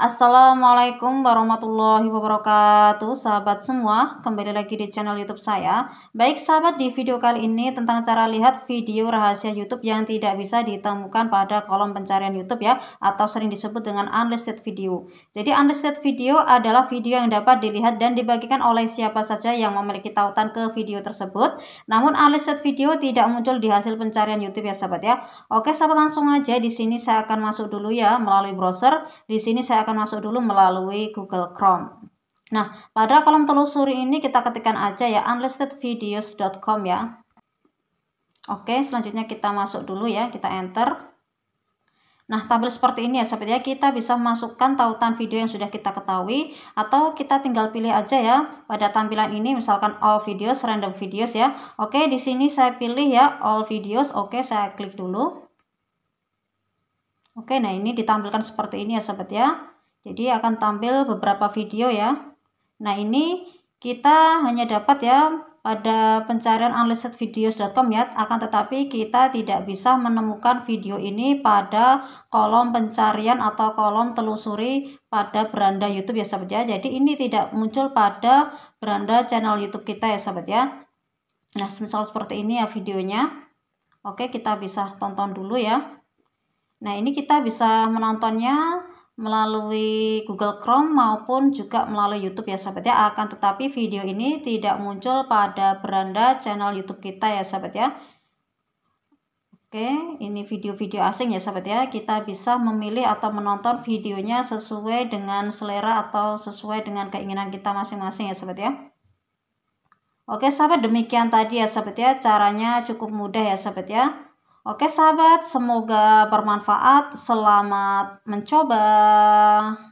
Assalamualaikum warahmatullahi wabarakatuh Sahabat semua, kembali lagi di channel youtube saya Baik sahabat, di video kali ini tentang cara lihat video rahasia youtube yang tidak bisa ditemukan pada kolom pencarian youtube ya Atau sering disebut dengan unlisted video Jadi unlisted video adalah video yang dapat dilihat dan dibagikan oleh siapa saja yang memiliki tautan ke video tersebut Namun unlisted video tidak muncul di hasil pencarian youtube ya sahabat ya Oke sahabat langsung aja, di sini saya akan masuk dulu ya melalui browser Di sini saya akan akan masuk dulu melalui Google Chrome. Nah, pada kolom telusuri ini kita ketikkan aja ya unlistedvideos.com ya. Oke, selanjutnya kita masuk dulu ya, kita enter. Nah, tampil seperti ini ya, sepertinya kita bisa masukkan tautan video yang sudah kita ketahui atau kita tinggal pilih aja ya pada tampilan ini misalkan all videos, random videos ya. Oke, di sini saya pilih ya all videos. Oke, saya klik dulu. Oke, nah ini ditampilkan seperti ini ya, sahabat ya. Jadi akan tampil beberapa video ya. Nah ini kita hanya dapat ya pada pencarian unlistedvideos.com ya akan tetapi kita tidak bisa menemukan video ini pada kolom pencarian atau kolom telusuri pada beranda YouTube ya sahabat ya jadi ini tidak muncul pada beranda channel YouTube kita ya sahabat ya nah misal seperti ini ya videonya oke kita bisa tonton dulu ya nah ini kita bisa menontonnya melalui Google Chrome maupun juga melalui YouTube ya sahabat ya. Akan tetapi video ini tidak muncul pada beranda channel YouTube kita ya sahabat ya. Oke, ini video-video asing ya sahabat ya. Kita bisa memilih atau menonton videonya sesuai dengan selera atau sesuai dengan keinginan kita masing-masing ya sahabat ya. Oke sahabat demikian tadi ya sahabat ya. Caranya cukup mudah ya sahabat ya. Oke sahabat, semoga bermanfaat. Selamat mencoba.